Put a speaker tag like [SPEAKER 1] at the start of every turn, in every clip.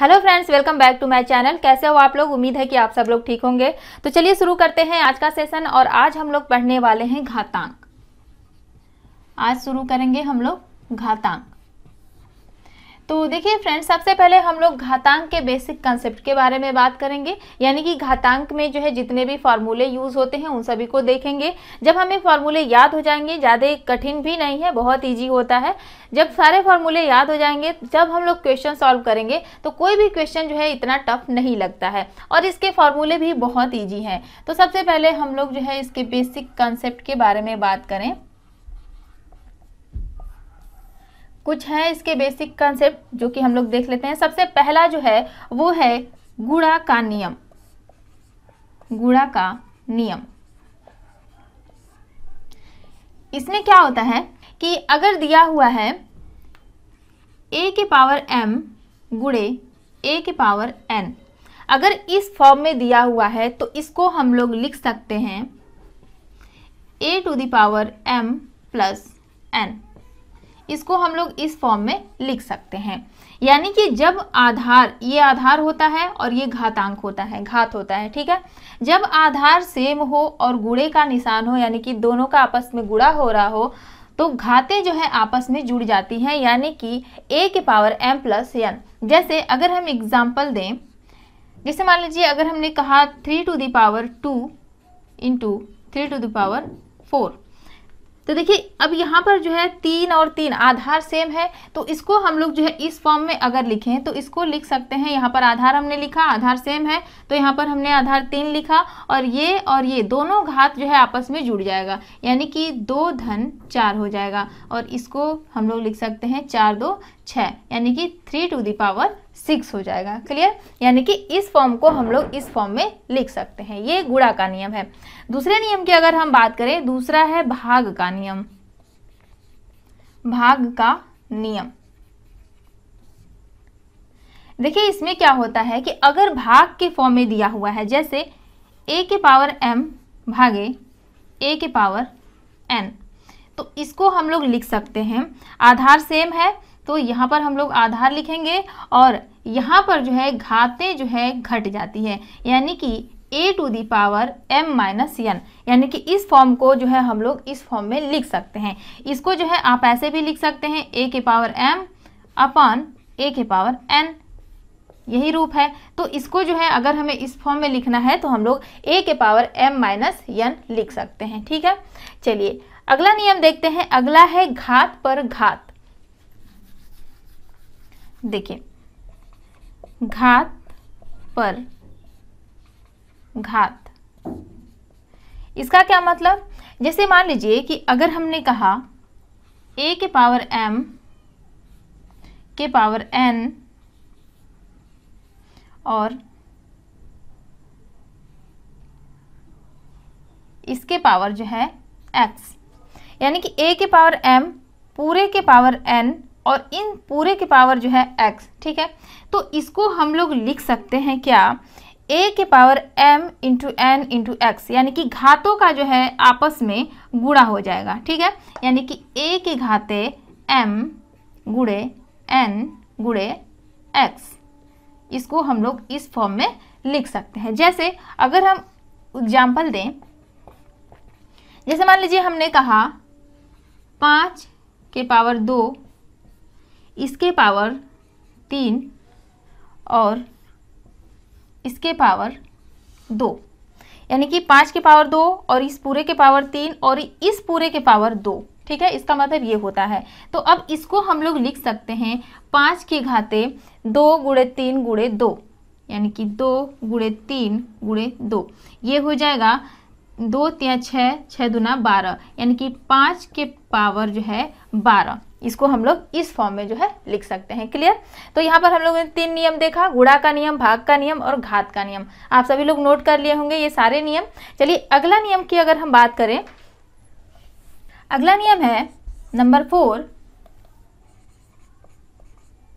[SPEAKER 1] hello friends welcome back to my channel कैसे हो आप लोग उम्मीद है कि आप सब लोग ठीक होंगे तो चलिए शुरू करते हैं आज का सेशन और आज हम लोग पढ़ने वाले हैं घातांक आज शुरू करेंगे हम लोग घातांक तो देखिए फ्रेंड्स सबसे पहले हम लोग घातांक के बेसिक कंसेप्ट के बारे में बात करेंगे यानी कि घातांक में जो है जितने भी फार्मूले यूज़ होते हैं उन सभी को देखेंगे जब हमें फार्मूले याद हो जाएंगे ज़्यादा कठिन भी नहीं है बहुत ईजी होता है जब सारे फार्मूले याद हो जाएंगे जब हम लोग क्वेश्चन सॉल्व करेंगे तो कोई भी क्वेश्चन जो है इतना टफ नहीं लगता है और इसके फार्मूले भी बहुत ईजी हैं तो सबसे पहले हम लोग जो है इसके बेसिक कंसेप्ट के बारे में बात करें कुछ हैं इसके बेसिक कॉन्सेप्ट जो कि हम लोग देख लेते हैं सबसे पहला जो है वो है गुड़ा का नियम गुड़ा का नियम इसमें क्या होता है कि अगर दिया हुआ है ए के पावर एम गुड़े ए के पावर एन अगर इस फॉर्म में दिया हुआ है तो इसको हम लोग लिख सकते हैं A to the power M plus N इसको हम लोग इस फॉर्म में लिख सकते हैं यानी कि जब आधार ये आधार होता है और ये घातांक होता है घात होता है ठीक है जब आधार सेम हो और गुड़े का निशान हो यानी कि दोनों का आपस में गुड़ा हो रहा हो तो घाते जो है आपस में जुड़ जाती हैं यानी कि ए के पावर एम प्लस एन जैसे अगर हम एग्जाम्पल दें जैसे मान लीजिए अगर हमने कहा three to the power two into three to the power four तो देखिए अब यहाँ पर जो है तीन और तीन आधार सेम है तो इसको हम लोग जो है इस फॉर्म में अगर लिखें तो इसको लिख सकते हैं यहाँ पर आधार हमने लिखा आधार सेम है तो यहाँ पर हमने आधार तीन लिखा और ये और ये दोनों घात जो है आपस में जुड़ जाएगा यानी कि दो धन चार हो जाएगा और इसको हम लोग लिख सकते हैं चार दो छः यानी कि three to the power six हो जाएगा क्लियर यानी कि इस फॉर्म को हम लोग इस फॉर्म में लिख सकते हैं ये गुड़ा का नियम है दूसरे नियम की अगर हम बात करें दूसरा है भाग का नियम भाग का नियम देखिए इसमें क्या होता है कि अगर भाग के फॉर्म में दिया हुआ है जैसे ए के पावर एम भागे ए के पावर एन तो इसको हम लोग लिख सकते हैं आधार सेम है तो यहाँ पर हम लोग आधार लिखेंगे और यहाँ पर जो है घातें जो है घट जाती है यानी कि A to the power M minus N यानी कि इस फॉर्म को जो है हम लोग इस फॉर्म में लिख सकते हैं इसको जो है आप ऐसे भी लिख सकते हैं ए के पावर एम अपॉन ए के पावर एन यही रूप है तो इसको जो है अगर हमें इस फॉर्म में लिखना है तो हम लोग ए के पावर एम माइनस एन लिख सकते हैं ठीक है चलिए अगला नियम देखते हैं अगला है घात पर घात देखिए घात पर घात इसका क्या मतलब जैसे मान लीजिए कि अगर हमने कहा ए के पावर एम के पावर एन और इसके पावर जो है एक्स यानी कि ए के पावर एम पूरे के पावर एन और इन पूरे के पावर जो है एक्स ठीक है तो इसको हम लोग लिख सकते हैं क्या ए के power M into N into X यानी कि घातों का जो है आपस में गुड़ा हो जाएगा ठीक है यानी कि ए के घाते एम गुड़े एन गुड़े एक्स इसको हम लोग इस फॉर्म में लिख सकते हैं जैसे अगर हम एग्जाम्पल दें जैसे मान लीजिए हमने कहा पाँच के पावर दो इसके पावर तीन और इसके पावर दो यानी कि पाँच के पावर दो और इस पूरे के पावर तीन और इस पूरे के पावर दो ठीक है इसका मतलब ये होता है तो अब इसको हम लोग लिख सकते हैं पाँच के घाते दो गुड़े तीन गुड़े दो यानी कि दो गुड़े तीन गुड़े दो ये हो जाएगा दो तिया छः छः दुना बारह यानी कि पाँच के पावर जो है बारह इसको हम लोग इस फॉर्म में जो है लिख सकते हैं क्लियर तो यहाँ पर हम लोगों ने तीन नियम देखा गुड़ा का नियम भाग का नियम और घात का नियम आप सभी लोग नोट कर लिए होंगे ये सारे नियम चलिए अगला नियम की अगर हम बात करें अगला नियम है नंबर फोर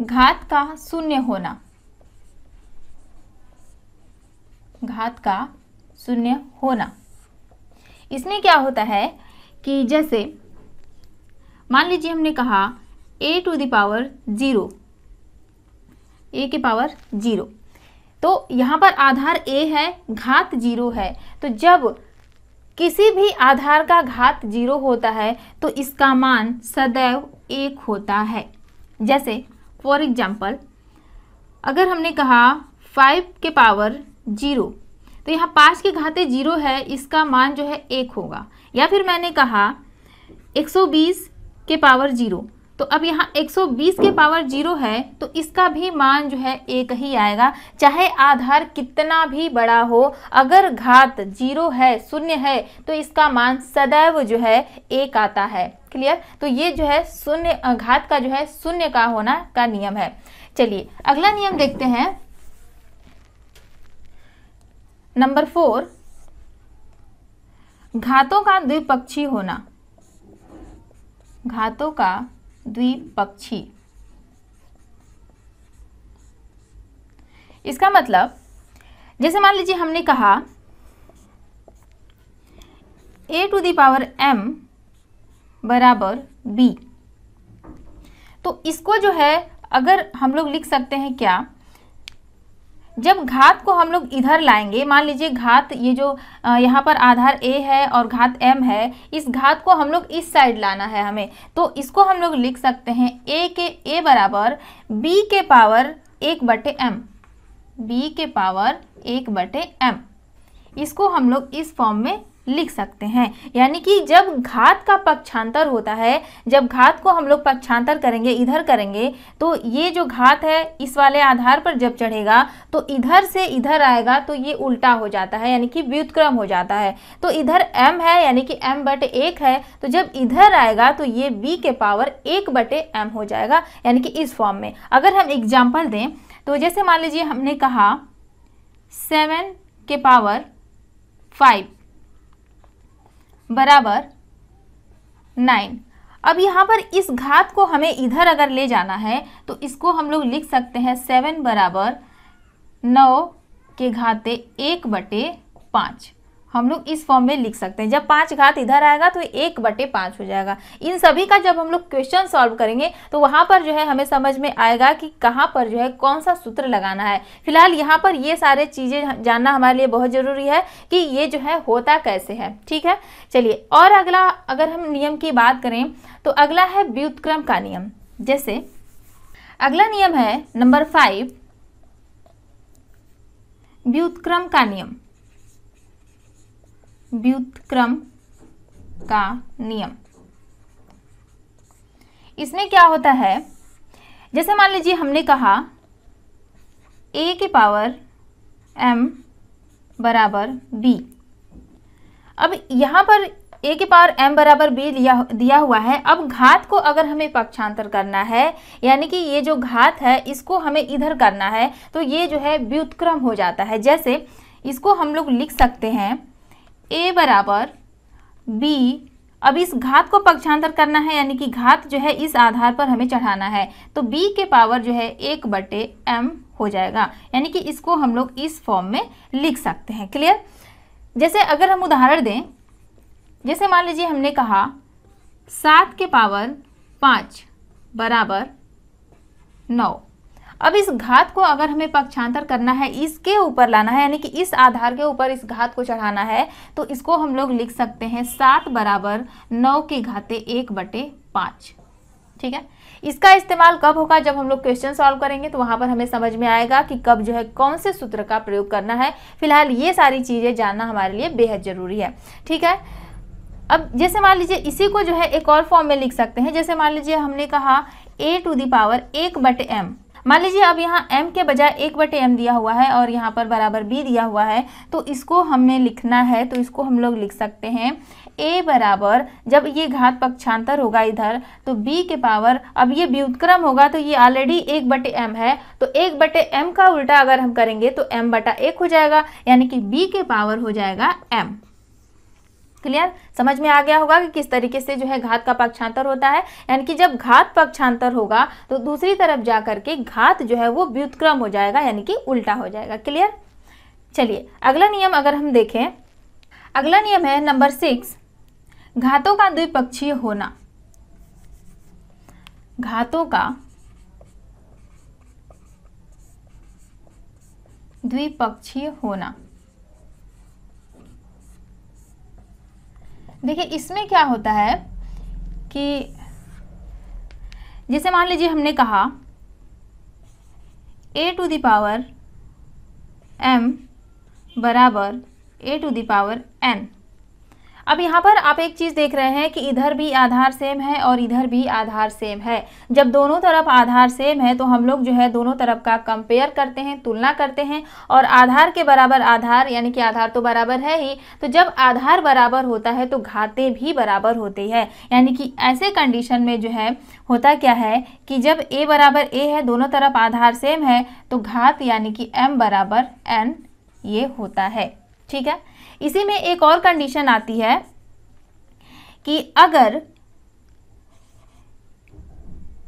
[SPEAKER 1] घात का शून्य होना घात का शून्य होना इसमें क्या होता है कि जैसे मान लीजिए हमने कहा A to the power zero A के पावर जीरो तो यहाँ पर आधार ए है घात जीरो है तो जब किसी भी आधार का घात जीरो होता है तो इसका मान सदैव एक होता है जैसे फॉर एग्जाम्पल अगर हमने कहा फाइव के पावर जीरो तो यहाँ पाँच के घाते जीरो है इसका मान जो है एक होगा या फिर मैंने कहा एक सौ बीस के पावर जीरो तो अब यहाँ 120 के पावर जीरो है तो इसका भी मान जो है एक ही आएगा चाहे आधार कितना भी बड़ा हो अगर घात जीरो है शून्य है तो इसका मान सदैव जो है एक आता है क्लियर तो ये जो है शून्य घात का जो है शून्य का होना का नियम है चलिए अगला नियम देखते हैं नंबर फोर घातों का द्विपक्षी होना घातों का द्विपक्षी इसका मतलब जैसे मान लीजिए हमने कहा ए टू पावर एम बराबर बी तो इसको जो है अगर हम लोग लिख सकते हैं क्या जब घात को हम लोग इधर लाएंगे मान लीजिए घात ये जो यहाँ पर आधार ए है और घात एम है इस घात को हम लोग इस साइड लाना है हमें तो इसको हम लोग लिख सकते हैं ए के ए बराबर बी के पावर एक बटे एम बी के पावर एक बटे एम इसको हम लोग इस फॉर्म में लिख सकते हैं यानी कि जब घात का पक्षांतर होता है जब घात को हम लोग पक्षांतर करेंगे इधर करेंगे तो ये जो घात है इस वाले आधार पर जब चढ़ेगा तो इधर से इधर आएगा तो ये उल्टा हो जाता है यानी कि व्युतक्रम हो जाता है तो इधर m है यानी कि m बटे एक है तो जब इधर आएगा तो ये b के पावर एक बटे एम हो जाएगा यानी कि इस फॉर्म में अगर हम एग्जाम्पल दें तो जैसे मान लीजिए हमने कहा सेवन के पावर फाइव बराबर नाइन अब यहाँ पर इस घात को हमें इधर अगर ले जाना है तो इसको हम लोग लिख सकते हैं सेवन बराबर नौ के घाते एक बटे पाँच हम लोग इस फॉर्म में लिख सकते हैं जब पाँच घात इधर आएगा तो एक बटे पाँच हो जाएगा इन सभी का जब हम लोग क्वेश्चन सॉल्व करेंगे तो वहाँ पर जो है हमें समझ में आएगा कि कहाँ पर जो है कौन सा सूत्र लगाना है फिलहाल यहाँ पर ये सारे चीज़ें जानना हमारे लिए बहुत ज़रूरी है कि ये जो है होता कैसे है ठीक है चलिए और अगला अगर हम नियम की बात करें तो अगला है व्युतक्रम का नियम जैसे अगला नियम है नंबर फाइव व्युतक्रम का नियम व्युतक्रम का नियम इसमें क्या होता है जैसे मान लीजिए हमने कहा ए के पावर एम बराबर बी अब यहाँ पर ए के पावर एम बराबर बी लिया दिया हुआ है अब घात को अगर हमें पक्षांतर करना है यानी कि ये जो घात है इसको हमें इधर करना है तो ये जो है व्युतक्रम हो जाता है जैसे इसको हम लोग लिख सकते हैं ए बराबर बी अब इस घात को पक्षांतर करना है यानी कि घात जो है इस आधार पर हमें चढ़ाना है तो बी के पावर जो है एक बटे एम हो जाएगा यानी कि इसको हम लोग इस फॉर्म में लिख सकते हैं क्लियर जैसे अगर हम उदाहरण दें जैसे मान लीजिए हमने कहा सात के पावर पाँच बराबर नौ अब इस घात को अगर हमें पक्षांतर करना है इसके ऊपर लाना है यानी कि इस आधार के ऊपर इस घात को चढ़ाना है तो इसको हम लोग लिख सकते हैं सात बराबर नौ के घाते एक बटे पाँच ठीक है इसका इस्तेमाल कब होगा जब हम लोग क्वेश्चन सॉल्व करेंगे तो वहाँ पर हमें समझ में आएगा कि कब जो है कौन से सूत्र का प्रयोग करना है फिलहाल ये सारी चीज़ें जानना हमारे लिए बेहद ज़रूरी है ठीक है अब जैसे मान लीजिए इसी को जो है एक और फॉर्म में लिख सकते हैं जैसे मान लीजिए हमने कहा ए टू दी पावर एक बट एम मान लीजिए अब यहाँ m के बजाय एक बटे एम दिया हुआ है और यहाँ पर बराबर b दिया हुआ है तो इसको हमने लिखना है तो इसको हम लोग लिख सकते हैं a बराबर जब ये घात पक्षांतर होगा इधर तो b के पावर अब ये व्युतक्रम होगा तो ये ऑलरेडी एक बटे एम है तो एक बटे एम का उल्टा अगर हम करेंगे तो m बटा एक हो जाएगा यानी कि b के पावर हो जाएगा m क्लियर समझ में आ गया होगा कि किस तरीके से जो है घात का पक्षांतर होता है यानी कि जब घात पक्षांतर होगा तो दूसरी तरफ जा करके घात जो है वो व्युतक्रम हो जाएगा यानी कि उल्टा हो जाएगा क्लियर चलिए अगला नियम अगर हम देखें अगला नियम है नंबर सिक्स घातों का द्विपक्षीय होना घातों का द्विपक्षीय होना देखिए इसमें क्या होता है कि जैसे मान लीजिए हमने कहा ए टू दावर एम बराबर ए टू दावर एन अब यहाँ पर आप एक चीज़ देख रहे हैं कि इधर भी आधार सेम है और इधर भी आधार सेम है जब दोनों तरफ आधार सेम है तो हम लोग जो है दोनों तरफ का कंपेयर करते हैं तुलना करते हैं और आधार के बराबर आधार यानी कि आधार तो बराबर है ही तो जब आधार बराबर होता है तो घाते भी बराबर होती है यानी कि ऐसे कंडीशन में जो है होता क्या है कि जब ए बराबर ए है दोनों तरफ आधार सेम है तो घात यानी कि एम बराबर एन ये होता है ठीक है इसी में एक और कंडीशन आती है कि अगर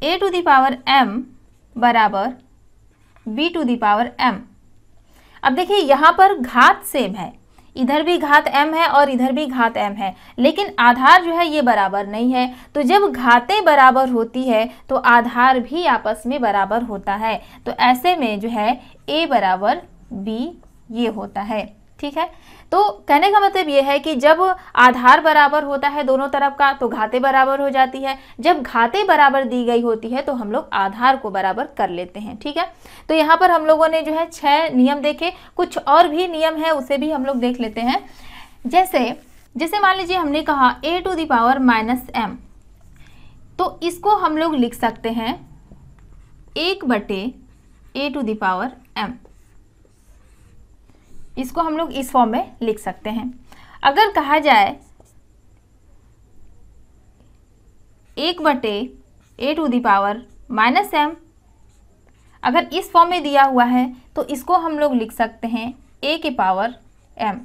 [SPEAKER 1] ए टू दावर एम बराबर बी टू दावर एम अब देखिए यहाँ पर घात सेम है इधर भी घात m है और इधर भी घात m है लेकिन आधार जो है ये बराबर नहीं है तो जब घातें बराबर होती है तो आधार भी आपस में बराबर होता है तो ऐसे में जो है a बराबर b ये होता है ठीक है तो कहने का मतलब ये है कि जब आधार बराबर होता है दोनों तरफ का तो घाते बराबर हो जाती है जब घाते बराबर दी गई होती है तो हम लोग आधार को बराबर कर लेते हैं ठीक है तो यहाँ पर हम लोगों ने जो है छः नियम देखे कुछ और भी नियम है उसे भी हम लोग देख लेते हैं जैसे जैसे मान लीजिए हमने कहा A to the power minus M तो इसको हम लोग लिख सकते हैं एक बटे ए टू दावर एम इसको हम लोग इस फॉर्म में लिख सकते हैं अगर कहा जाए एक बटे A to the power minus M अगर इस फॉर्म में दिया हुआ है तो इसको हम लोग लिख सकते हैं ए के पावर एम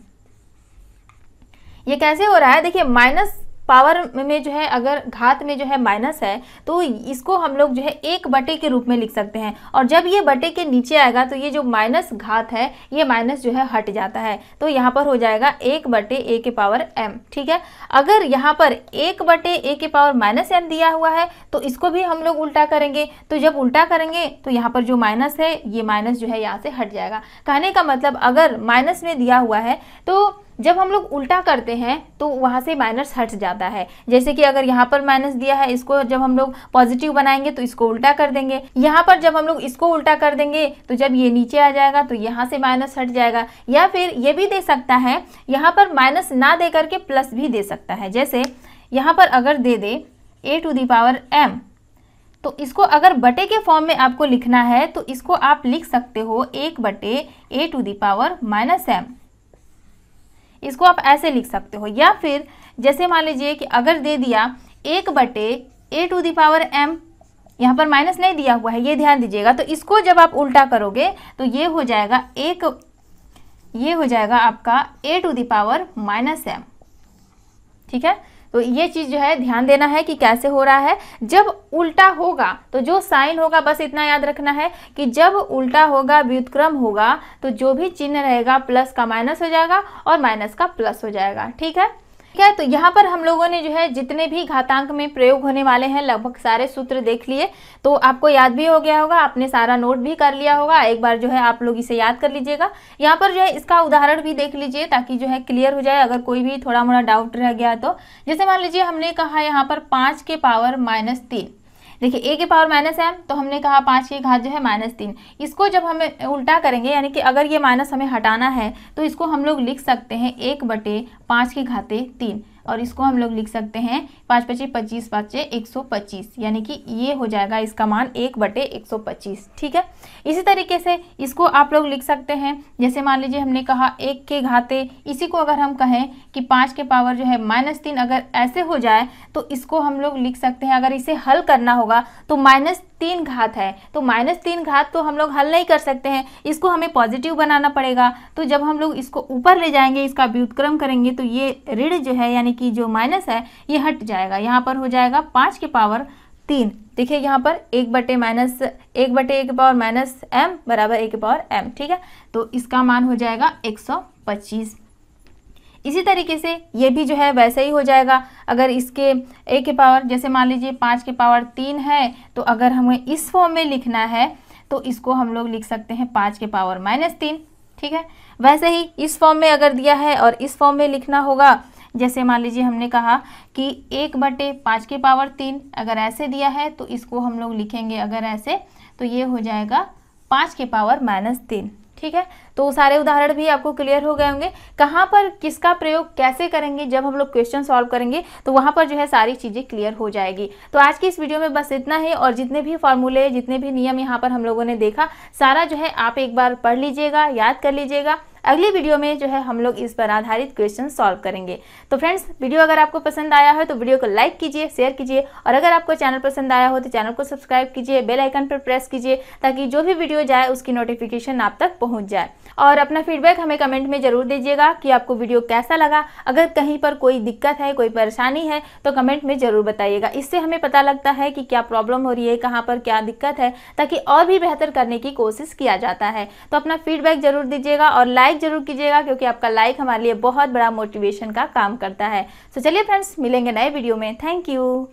[SPEAKER 1] ये कैसे हो रहा है देखिए माइनस पावर में जो है अगर घात में जो है माइनस है तो इसको हम लोग जो है एक बटे के रूप में लिख सकते हैं और जब ये बटे के नीचे आएगा तो ये जो माइनस घात है ये माइनस जो है हट जाता है तो यहाँ पर हो जाएगा एक बटे ए के पावर एम ठीक है अगर यहाँ पर एक बटे ए के पावर माइनस एम दिया हुआ है तो इसको भी हम लोग उल्टा करेंगे तो जब उल्टा करेंगे तो यहाँ पर जो माइनस है ये माइनस जो है यहाँ से हट जाएगा कहने का मतलब अगर माइनस में दिया हुआ है तो जब हम लोग उल्टा करते हैं तो वहाँ से माइनस हट जाता है जैसे कि अगर यहाँ पर माइनस दिया है इसको जब हम लोग पॉजिटिव बनाएंगे तो इसको उल्टा कर देंगे यहाँ पर जब हम लोग इसको उल्टा कर देंगे तो जब ये नीचे आ जाएगा तो यहाँ से माइनस हट जाएगा या फिर ये भी दे सकता है यहाँ पर माइनस ना दे करके प्लस भी दे सकता है जैसे यहाँ पर अगर दे दे A to the power M तो इसको अगर बटे के फॉर्म में आपको लिखना है तो इसको आप लिख सकते हो एक बटे A to the power minus M इसको आप ऐसे लिख सकते हो या फिर जैसे मान लीजिए कि अगर दे दिया एक बटे ए टू दावर एम यहाँ पर माइनस नहीं दिया हुआ है ये ध्यान दीजिएगा तो इसको जब आप उल्टा करोगे तो ये हो जाएगा एक ये हो जाएगा आपका A to the power minus M ठीक है तो ये चीज़ जो है ध्यान देना है कि कैसे हो रहा है जब उल्टा होगा तो जो साइन होगा बस इतना याद रखना है कि जब उल्टा होगा व्युतक्रम होगा तो जो भी चिन्ह रहेगा प्लस का माइनस हो जाएगा और माइनस का प्लस हो जाएगा ठीक है ठीक है तो यहाँ पर हम लोगों ने जो है जितने भी घातांक में प्रयोग होने वाले हैं लगभग सारे सूत्र देख लिए तो आपको याद भी हो गया होगा आपने सारा नोट भी कर लिया होगा एक बार जो है आप लोग इसे याद कर लीजिएगा यहाँ पर जो है इसका उदाहरण भी देख लीजिए ताकि जो है क्लियर हो जाए अगर कोई भी थोड़ा मोड़ा डाउट रह गया तो जैसे मान लीजिए हमने कहा यहाँ पर पाँच के पावर माइनस तीन देखिए ए के पावर माइनस एम तो हमने कहा पाँच की घात जो है माइनस तीन इसको जब हमें उल्टा करेंगे यानी कि अगर ये माइनस हमें हटाना है तो इसको हम लोग लिख सकते हैं एक बटे पाँच की घाते तीन और इसको हम लोग लिख सकते हैं पाँच पचे पच्चीस पाँचे एक सौ पच्चीस यानी कि ये हो जाएगा इसका मान एक बटे एक सौ पच्चीस ठीक है इसी तरीके से इसको आप लोग लिख सकते हैं जैसे मान लीजिए हमने कहा एक के घाते इसी को अगर हम कहें कि पाँच के पावर जो है माइनस तीन अगर ऐसे हो जाए तो इसको हम लोग लिख सकते हैं अगर इसे हल करना होगा तो माइनस तीन घात है तो माइनस तीन घात तो हम लोग हल नहीं कर सकते हैं इसको हमें पॉजिटिव बनाना पड़ेगा तो जब हम लोग इसको ऊपर ले जाएंगे इसका व्युतक्रम करेंगे तो ये ऋण जो है यानी कि जो माइनस है ये हट जाएगा यहाँ पर हो जाएगा पाँच के पावर तीन देखिए यहाँ पर एक बटे माइनस एक बटे एक पावर माइनस एम बराबर एक पावर एम ठीक है तो इसका मान हो जाएगा एक सौ पच्चीस इसी तरीके से ये भी जो है वैसे ही हो जाएगा अगर इसके ए के पावर जैसे मान लीजिए पाँच के पावर तीन है तो अगर हमें इस फॉर्म में लिखना है तो इसको हम लोग लिख सकते हैं पाँच के पावर माइनस तीन ठीक है वैसे ही इस फॉर्म में अगर दिया है और इस फॉर्म में लिखना होगा जैसे मान लीजिए हमने कहा कि एक बटे पाँच के पावर तीन अगर ऐसे दिया है तो इसको हम लोग लिखेंगे अगर ऐसे तो ये हो जाएगा पाँच के पावर माइनस तीन ठीक है तो सारे उदाहरण भी आपको क्लियर हो गए होंगे कहाँ पर किसका प्रयोग कैसे करेंगे जब हम लोग क्वेश्चन सॉल्व करेंगे तो वहाँ पर जो है सारी चीज़ें क्लियर हो जाएगी तो आज की इस वीडियो में बस इतना ही और जितने भी फॉर्मूले जितने भी नियम यहाँ पर हम लोगों ने देखा सारा जो है आप एक बार पढ़ लीजिएगा याद कर लीजिएगा अगली वीडियो में जो है हम लोग इस पर आधारित क्वेश्चन सॉल्व करेंगे तो फ्रेंड्स वीडियो अगर आपको पसंद आया हो तो वीडियो को लाइक कीजिए शेयर कीजिए और अगर आपको चैनल पसंद आया हो तो चैनल को सब्सक्राइब कीजिए बेल आइकन पर प्रेस कीजिए ताकि जो भी वीडियो जाए उसकी नोटिफिकेशन आप तक पहुँच जाए और अपना फीडबैक हमें कमेंट में ज़रूर दीजिएगा कि आपको वीडियो कैसा लगा अगर कहीं पर कोई दिक्कत है कोई परेशानी है तो कमेंट में ज़रूर बताइएगा इससे हमें पता लगता है कि क्या प्रॉब्लम हो रही है कहाँ पर क्या दिक्कत है ताकि और भी बेहतर करने की कोशिश किया जाता है तो अपना फीडबैक ज़रूर दीजिएगा और लाइक लाइक जरूर कीजिएगा क्योंकि आपका लाइक हमारे लिए बहुत बड़ा मोटिवेशन का काम करता है सो so चलिए फ्रेंड्स मिलेंगे नए वीडियो में थैंक यू